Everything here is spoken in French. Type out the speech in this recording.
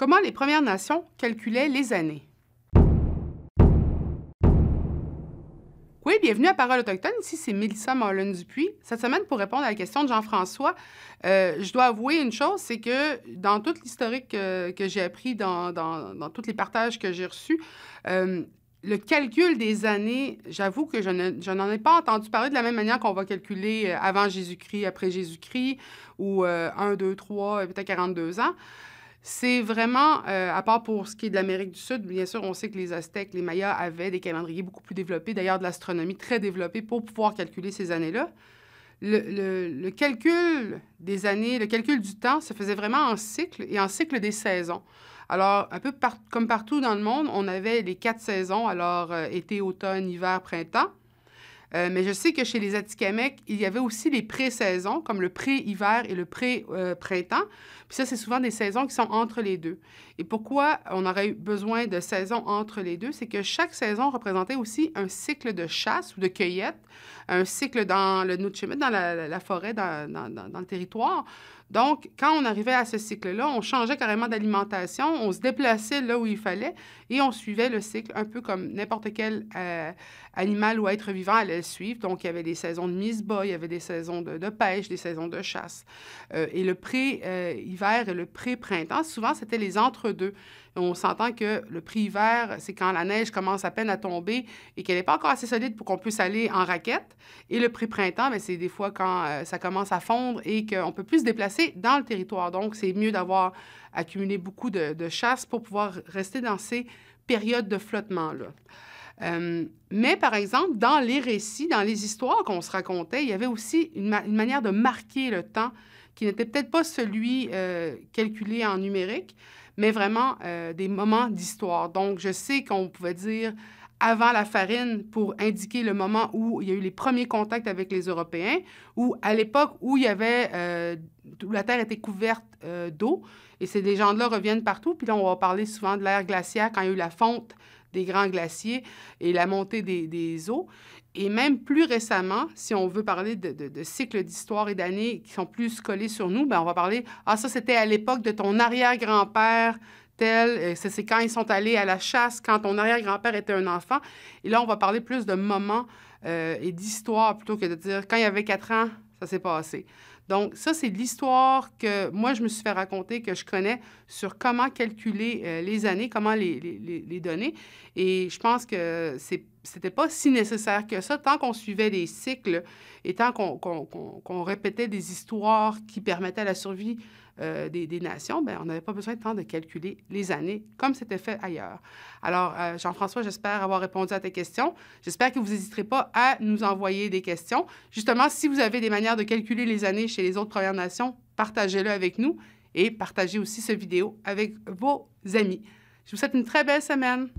Comment les Premières Nations calculaient les années? Oui, bienvenue à Parole autochtone. Ici, c'est Mélissa Marlon-Dupuis. Cette semaine, pour répondre à la question de Jean-François, euh, je dois avouer une chose, c'est que dans tout l'historique euh, que j'ai appris, dans, dans, tous les partages que j'ai reçus, euh, le calcul des années, j'avoue que je, n'en ai pas entendu parler de la même manière qu'on va calculer avant Jésus-Christ, après Jésus-Christ, ou 1, 2, 3, peut-être 42 ans. C'est vraiment, euh, à part pour ce qui est de l'Amérique du Sud, bien sûr, on sait que les Aztèques, les Mayas avaient des calendriers beaucoup plus développés, d'ailleurs de l'astronomie très développée pour pouvoir calculer ces années-là. Le, calcul des années, le calcul du temps se faisait vraiment en cycle et en cycle des saisons. Alors, un peu comme partout dans le monde, on avait les quatre saisons, alors euh, été, automne, hiver, printemps. Euh, mais je sais que chez les Atikamekw, il y avait aussi les pré-saisons, comme le pré-hiver et le pré-printemps. Euh, Puis ça, c'est souvent des saisons qui sont entre les deux. Et pourquoi on aurait eu besoin de saisons entre les deux? C'est que chaque saison représentait aussi un cycle de chasse ou de cueillette, un cycle dans le dans la, forêt, dans le territoire. Donc, quand on arrivait à ce cycle-là, on changeait carrément d'alimentation, on se déplaçait là où il fallait et on suivait le cycle un peu comme n'importe quel euh, animal ou être vivant allait le suivre. Donc, il y avait des saisons de mise bas, il y avait des saisons de, pêche, des saisons de chasse. Euh, et le pré-hiver euh, et le pré-printemps, souvent, c'était les entre-deux. On s'entend que le pré-hiver, c'est quand la neige commence à peine à tomber et qu'elle n'est pas encore assez solide pour qu'on puisse aller en raquette. Et le pré-printemps, ben, c'est des fois quand ça commence à fondre et qu'on peut plus se déplacer dans le territoire. Donc, c'est mieux d'avoir accumulé beaucoup de, chasse pour pouvoir rester dans ces périodes de flottement-là. Euh, mais par exemple, dans les récits, dans les histoires qu'on se racontait, il y avait aussi une, manière de marquer le temps qui n'était peut-être pas celui euh, calculé en numérique, mais vraiment euh, des moments d'histoire. Donc, je sais qu'on pouvait dire avant la farine pour indiquer le moment où il y a eu les premiers contacts avec les Européens, ou à l'époque où il y euh, la terre était couverte euh, d'eau. Et ces légendes-là reviennent partout. Puis là, on va parler souvent de l'ère glaciaire quand il y a eu la fonte des grands glaciers et la montée des, eaux. Et même plus récemment, si on veut parler de, cycles d'histoire et d'années qui sont plus collés sur nous, ben, on va parler, ah ça c'était à l'époque de ton arrière-grand-père, c'est quand ils sont allés à la chasse, quand ton arrière-grand-père était un enfant. Et là, on va parler plus de moments euh, et d'histoires plutôt que de dire quand il avait quatre ans, ça s'est passé. Donc, ça, c'est l'histoire que moi, je me suis fait raconter, que je connais sur comment calculer euh, les années, comment les, les, les donner. Et je pense que c'est c'était pas si nécessaire que ça, tant qu'on suivait des cycles et tant qu'on répétait des histoires qui permettaient la survie euh, des, nations, ben, on n'avait pas besoin de tant de calculer les années comme c'était fait ailleurs. Alors, euh, Jean-François, j'espère avoir répondu à tes questions. J'espère que vous n'hésiterez pas à nous envoyer des questions. Justement, si vous avez des manières de calculer les années chez les autres Premières Nations, partagez-le avec nous et partagez aussi cette vidéo avec vos amis. Je vous souhaite une très belle semaine.